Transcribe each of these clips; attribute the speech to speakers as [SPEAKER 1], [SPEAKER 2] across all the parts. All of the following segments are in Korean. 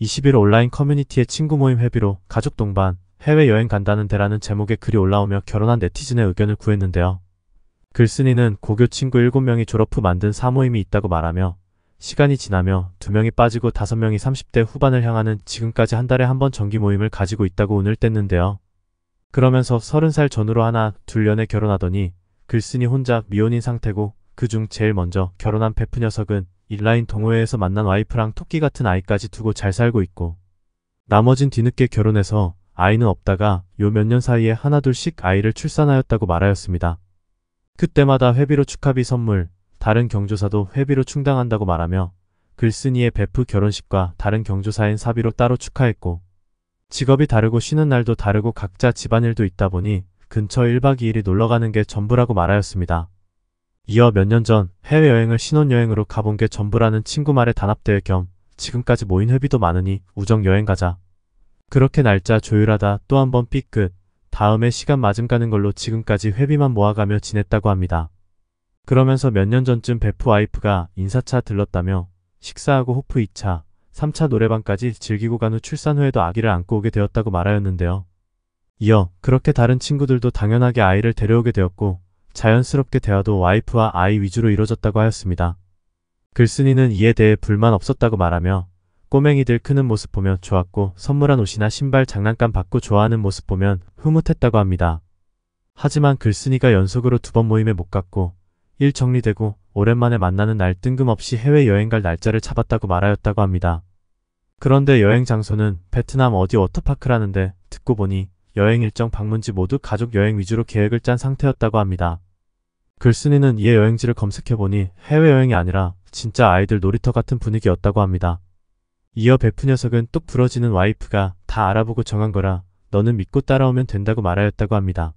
[SPEAKER 1] 20일 온라인 커뮤니티의 친구 모임 회비로 가족 동반, 해외여행 간다는데라는 제목의 글이 올라오며 결혼한 네티즌의 의견을 구했는데요. 글쓴이는 고교 친구 7명이 졸업 후 만든 사모임이 있다고 말하며 시간이 지나며 2명이 빠지고 5명이 30대 후반을 향하는 지금까지 한 달에 한 번 정기 모임을 가지고 있다고 운을 뗐는데요. 그러면서 30살 전후로 하나, 둘년에 결혼하더니 글쓴이 혼자 미혼인 상태고 그 중 제일 먼저 결혼한 베프 녀석은 인라인 동호회에서 만난 와이프랑 토끼 같은 아이까지 두고 잘 살고 있고 나머진 뒤늦게 결혼해서 아이는 없다가 요 몇 년 사이에 하나둘씩 아이를 출산하였다고 말하였습니다. 그때마다 회비로 축하비 선물, 다른 경조사도 회비로 충당한다고 말하며 글쓴이의 베프 결혼식과 다른 경조사인 사비로 따로 축하했고 직업이 다르고 쉬는 날도 다르고 각자 집안일도 있다 보니 근처 1박 2일이 놀러가는 게 전부라고 말하였습니다. 이어 몇 년 전 해외여행을 신혼여행으로 가본 게 전부라는 친구 말에 단합될 겸 지금까지 모인 회비도 많으니 우정여행 가자. 그렇게 날짜 조율하다 또 한 번 삐끗 다음에 시간 맞음 가는 걸로 지금까지 회비만 모아가며 지냈다고 합니다. 그러면서 몇 년 전쯤 베프 와이프가 인사차 들렀다며 식사하고 호프 2차, 3차 노래방까지 즐기고 간 후 출산 후에도 아기를 안고 오게 되었다고 말하였는데요. 이어 그렇게 다른 친구들도 당연하게 아이를 데려오게 되었고 자연스럽게 대화도 와이프와 아이 위주로 이뤄졌다고 하였습니다. 글쓴이는 이에 대해 불만 없었다고 말하며 꼬맹이들 크는 모습 보면 좋았고 선물한 옷이나 신발 장난감 받고 좋아하는 모습 보면 흐뭇했다고 합니다. 하지만 글쓴이가 연속으로 두 번 모임에 못 갔고 일 정리되고 오랜만에 만나는 날 뜬금없이 해외여행 갈 날짜를 잡았다고 말하였다고 합니다. 그런데 여행 장소는 베트남 어디 워터파크라는데 듣고 보니 여행 일정 방문지 모두 가족 여행 위주로 계획을 짠 상태였다고 합니다. 글쓴이는 이에 여행지를 검색해보니 해외여행이 아니라 진짜 아이들 놀이터 같은 분위기였다고 합니다. 이어 베프 녀석은 똑 부러지는 와이프가 다 알아보고 정한 거라 너는 믿고 따라오면 된다고 말하였다고 합니다.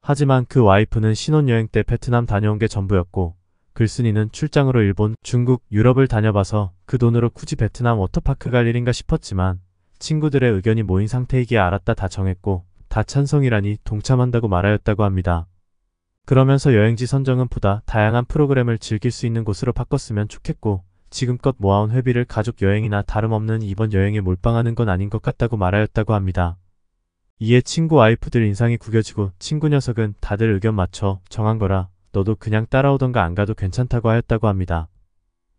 [SPEAKER 1] 하지만 그 와이프는 신혼여행 때 베트남 다녀온 게 전부였고 글쓴이는 출장으로 일본, 중국, 유럽을 다녀봐서 그 돈으로 굳이 베트남 워터파크 갈 일인가 싶었지만 친구들의 의견이 모인 상태이기에 알았다 다 정했고 다 찬성이라니 동참한다고 말하였다고 합니다. 그러면서 여행지 선정은 보다 다양한 프로그램을 즐길 수 있는 곳으로 바꿨으면 좋겠고 지금껏 모아온 회비를 가족 여행이나 다름없는 이번 여행에 몰빵하는 건 아닌 것 같다고 말하였다고 합니다. 이에 친구 와이프들 인상이 구겨지고 친구 녀석은 다들 의견 맞춰 정한 거라 너도 그냥 따라오던가 안 가도 괜찮다고 하였다고 합니다.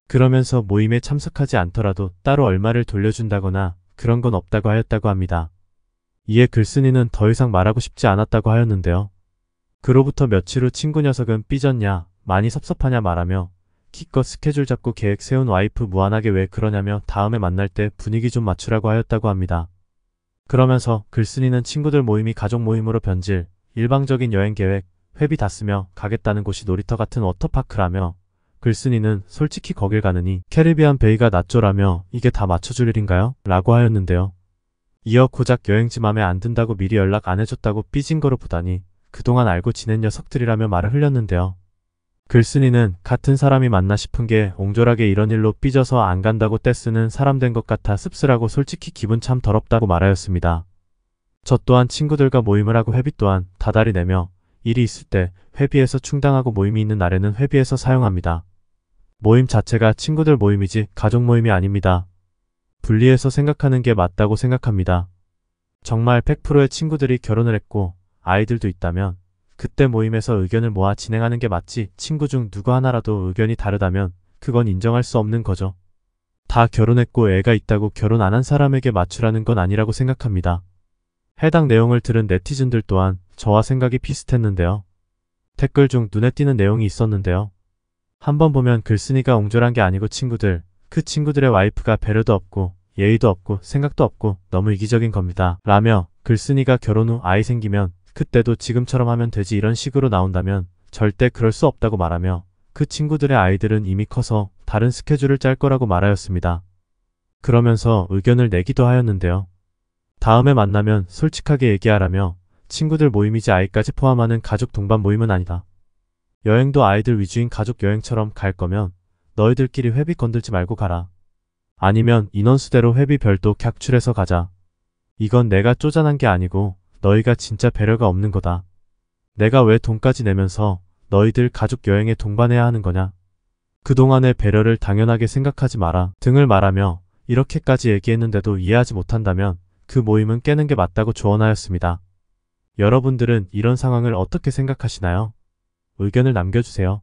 [SPEAKER 1] 그러면서 모임에 참석하지 않더라도 따로 얼마를 돌려준다거나 그런 건 없다고 하였다고 합니다. 이에 글쓴이는 더 이상 말하고 싶지 않았다고 하였는데요. 그로부터 며칠 후 친구 녀석은 삐졌냐, 많이 섭섭하냐 말하며 기껏 스케줄 잡고 계획 세운 와이프 무안하게왜 그러냐며 다음에 만날 때 분위기 좀 맞추라고 하였다고 합니다. 그러면서 글쓴이는 친구들 모임이 가족 모임으로 변질, 일방적인 여행 계획, 회비 다 쓰며 가겠다는 곳이 놀이터 같은 워터파크라며 글쓴이는 솔직히 거길 가느니 캐리비안 베이가 낫죠라며 이게 다 맞춰줄 일인가요? 라고 하였는데요. 이어 고작 여행지 맘에 안 든다고 미리 연락 안 해줬다고 삐진 거로 보다니 그동안 알고 지낸 녀석들이라며 말을 흘렸는데요. 글쓴이는 같은 사람이 맞나 싶은 게 옹졸하게 이런 일로 삐져서 안 간다고 떼쓰는 사람 된 것 같아 씁쓸하고 솔직히 기분 참 더럽다고 말하였습니다. 저 또한 친구들과 모임을 하고 회비 또한 다달이 내며 일이 있을 때 회비에서 충당하고 모임이 있는 날에는 회비에서 사용합니다. 모임 자체가 친구들 모임이지 가족 모임이 아닙니다. 분리해서 생각하는 게 맞다고 생각합니다. 정말 100%의 친구들이 결혼을 했고 아이들도 있다면 그때 모임에서 의견을 모아 진행하는 게 맞지 친구 중 누구 하나라도 의견이 다르다면 그건 인정할 수 없는 거죠. 다 결혼했고 애가 있다고 결혼 안 한 사람에게 맞추라는 건 아니라고 생각합니다. 해당 내용을 들은 네티즌들 또한 저와 생각이 비슷했는데요. 댓글 중 눈에 띄는 내용이 있었는데요. 한번 보면 글쓴이가 옹졸한 게 아니고 친구들, 그 친구들의 와이프가 배려도 없고 예의도 없고 생각도 없고 너무 이기적인 겁니다. 라며 글쓴이가 결혼 후 아이 생기면 그때도 지금처럼 하면 되지 이런 식으로 나온다면 절대 그럴 수 없다고 말하며 그 친구들의 아이들은 이미 커서 다른 스케줄을 짤 거라고 말하였습니다. 그러면서 의견을 내기도 하였는데요. 다음에 만나면 솔직하게 얘기하라며 친구들 모임이지 아이까지 포함하는 가족 동반 모임은 아니다. 여행도 아이들 위주인 가족 여행처럼 갈 거면 너희들끼리 회비 건들지 말고 가라. 아니면 인원수대로 회비 별도 객출해서 가자. 이건 내가 쪼잔한 게 아니고 너희가 진짜 배려가 없는 거다. 내가 왜 돈까지 내면서 너희들 가족 여행에 동반해야 하는 거냐? 그동안의 배려를 당연하게 생각하지 마라 등을 말하며 이렇게까지 얘기했는데도 이해하지 못한다면 그 모임은 깨는 게 맞다고 조언하였습니다. 여러분들은 이런 상황을 어떻게 생각하시나요? 의견을 남겨주세요.